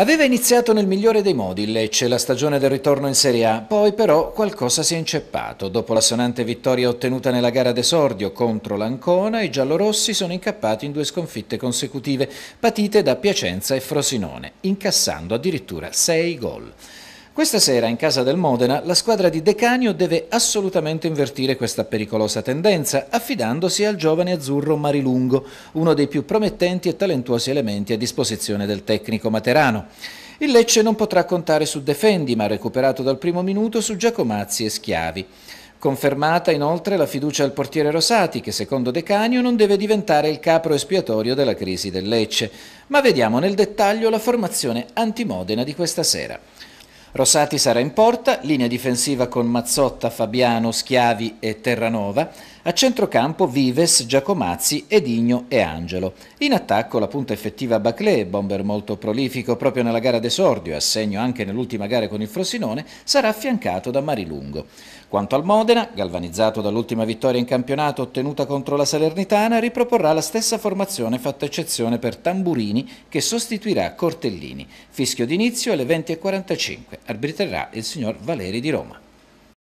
Aveva iniziato nel migliore dei modi il Lecce la stagione del ritorno in Serie A, poi però qualcosa si è inceppato. Dopo la sonante vittoria ottenuta nella gara d'esordio contro l'Ancona, i giallorossi sono incappati in due sconfitte consecutive, patite da Piacenza e Frosinone, incassando addirittura sei gol. Questa sera in casa del Modena la squadra di Decanio deve assolutamente invertire questa pericolosa tendenza affidandosi al giovane azzurro Marilungo, uno dei più promettenti e talentuosi elementi a disposizione del tecnico materano. Il Lecce non potrà contare su Defendi ma recuperato dal primo minuto su Giacomazzi e Schiavi. Confermata inoltre la fiducia al portiere Rosati che secondo Decanio non deve diventare il capro espiatorio della crisi del Lecce. Ma vediamo nel dettaglio la formazione anti-Modena di questa sera. Rosati sarà in porta, linea difensiva con Mazzotta, Fabiano, Schiavi e Terranova. A centrocampo Vives, Giacomazzi, Edigno e Angelo. In attacco la punta effettiva Baclé, bomber molto prolifico proprio nella gara d'esordio e assegno anche nell'ultima gara con il Frosinone, sarà affiancato da Marilungo. Quanto al Modena, galvanizzato dall'ultima vittoria in campionato ottenuta contro la Salernitana, riproporrà la stessa formazione fatta eccezione per Tamburini che sostituirà Cortellini. Fischio d'inizio alle 20.45. Arbitrerà il signor Valeri di Roma.